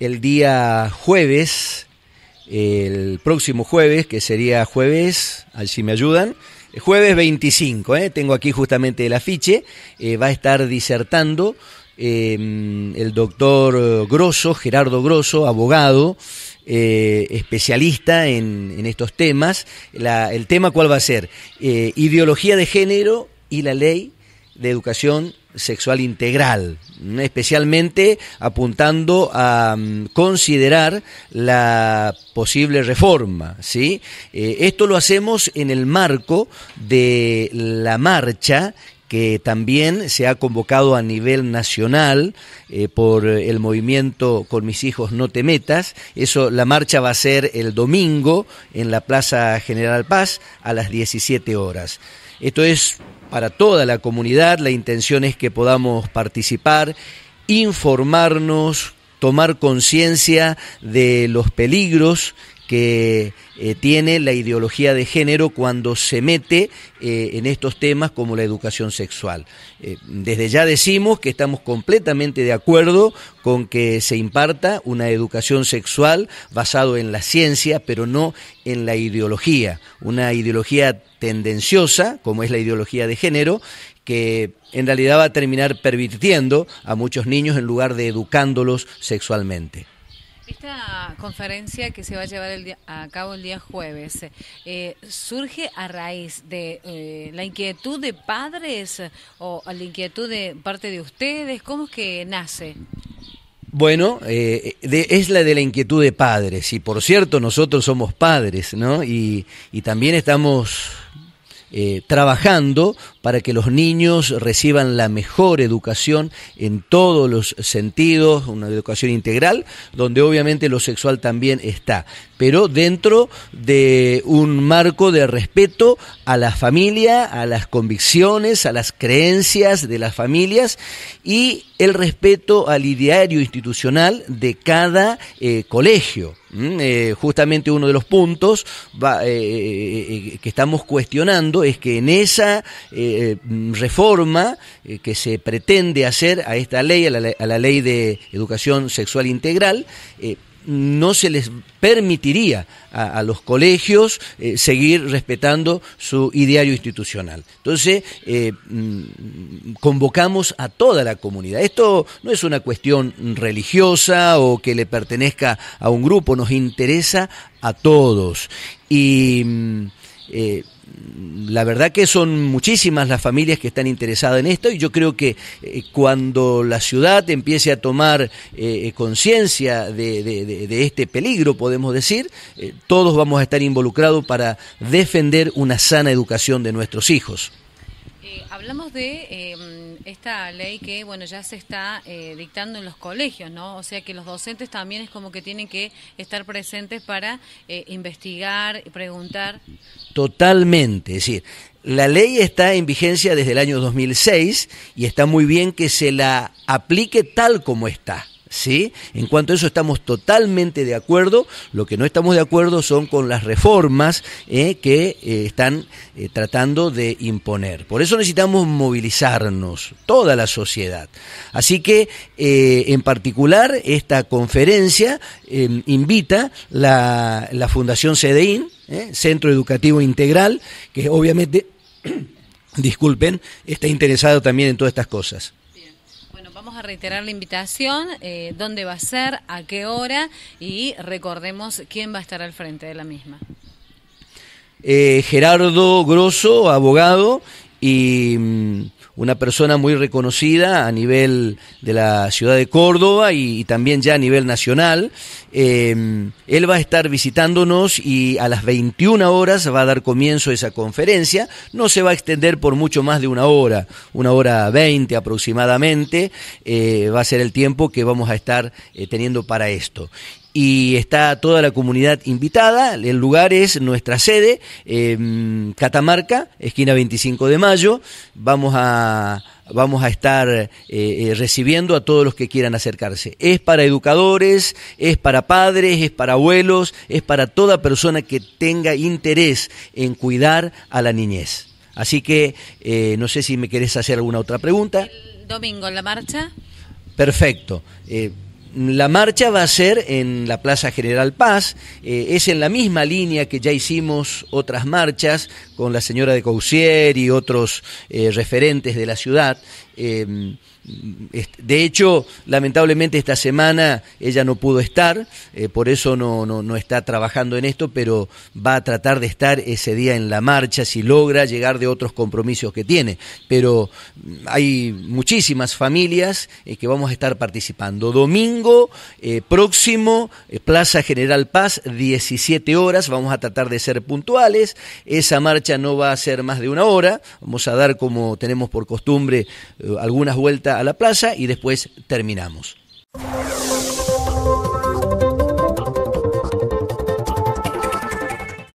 el día jueves, el próximo jueves, que sería jueves, así si me ayudan, jueves 25, eh, tengo aquí justamente el afiche, eh, va a estar disertando em, el doctor Grosso, Gerardo Grosso, abogado, eh, especialista en, estos temas. el tema cuál va a ser? ideología de género y la ley de educación sexual integral, especialmente apuntando a mm, considerar la posible reforma. ¿sí? Eh, esto lo hacemos en el marco de la marcha que también se ha convocado a nivel nacional eh, por el movimiento Con mis hijos no te metas. Eso, la marcha va a ser el domingo en la Plaza General Paz a las 17 horas. Esto es para toda la comunidad, la intención es que podamos participar, informarnos, tomar conciencia de los peligros que eh, tiene la ideología de género cuando se mete eh, en estos temas como la educación sexual. Eh, desde ya decimos que estamos completamente de acuerdo con que se imparta una educación sexual basado en la ciencia, pero no en la ideología, una ideología tendenciosa, como es la ideología de género, que en realidad va a terminar pervirtiendo a muchos niños en lugar de educándolos sexualmente. Esta conferencia que se va a llevar a cabo el día jueves eh, surge a raíz de eh, la inquietud de padres o la inquietud de parte de ustedes. ¿Cómo es que nace? Bueno, eh, es la de la inquietud de padres, y por cierto, nosotros somos padres, ¿no? y también estamos eh, trabajando para que los niños reciban la mejor educación en todos los sentidos, una educación integral, donde obviamente lo sexual también está, pero dentro de un marco de respeto a la familia, a las convicciones, a las creencias de las familias y el respeto al ideario institucional de cada eh, colegio. Mm, eh, justamente uno de los puntos eh, eh, que estamos cuestionando es que en esa mm, reforma que se pretende hacer a esta ley, a la ley de educación sexual integral, no se les permitiría a, los colegios eh, seguir respetando su ideario institucional. Entonces, eh, mm, convocamos a toda la comunidad. Esto no es una cuestión religiosa o que le pertenezca a un grupo, nos interesa a todos. Y mm, eh, la verdad que son muchísimas las familias que están interesadas en esto y yo creo que eh, cuando la ciudad empiece a tomar eh, conciencia de, este peligro, podemos decir, eh, todos vamos a estar involucrados para defender una sana educación de nuestros hijos. Eh, hablamos de em, esta ley que bueno ya se está eh, dictando en los colegios, ¿no? O sea que los docentes también es como que tienen que estar presentes para eh, investigar, y preguntar. Totalmente, es decir, la ley está en vigencia desde el año 2006 y está muy bien que se la aplique tal como está. ¿sí? En cuanto a eso estamos totalmente de acuerdo, lo que no estamos de acuerdo son con las reformas ¿eh? que eh, están eh, tratando de imponer. Por eso necesitamos movilizarnos, toda la sociedad. Así que, en particular, esta conferencia em, invita la, la, Fundación CEDEIN, Centro Educativo Integral, que obviamente... disculpen, está interesado también en todas estas cosas. Vamos a reiterar la invitación, eh, dónde va a ser, a qué hora y recordemos quién va a estar al frente de la misma. Eh, Gerardo Grosso, abogado, y mm, una persona muy reconocida a nivel de la ciudad de Córdoba y, también ya a nivel nacional. Eh, él va a estar visitándonos y a las 21 horas va a dar comienzo esa conferencia. No se va a extender por mucho más de una hora, una hora 20 aproximadamente. Eh, va a ser el tiempo que vamos a estar eh, teniendo para esto y está toda la comunidad invitada. El lugar es nuestra sede, em, Catamarca, esquina 25 de mayo. Vamos a, vamos a estar eh, eh, recibiendo a todos los que quieran acercarse. Es para educadores, es para padres, es para abuelos, es para toda persona que tenga interés en cuidar a la niñez. Así que eh, no sé si me querés hacer alguna otra pregunta. El domingo en la marcha. Perfecto la marcha va a ser en la Plaza General Paz, eh, es en la misma línea que ya hicimos otras marchas con la señora de Cousier y otros eh, referentes de la ciudad. Eh, de hecho, lamentablemente esta semana ella no pudo estar, eh, por eso no, no, está trabajando en esto, pero va a tratar de estar ese día en la marcha si logra llegar de otros compromisos que tiene. Pero mm, hay muchísimas familias eh, que vamos a estar participando. Domingo eh, próximo, Plaza General Paz, 17 horas, vamos a tratar de ser puntuales. Esa marcha no va a ser más de una hora, vamos a dar como tenemos por costumbre algunas vueltas a la plaza y después terminamos.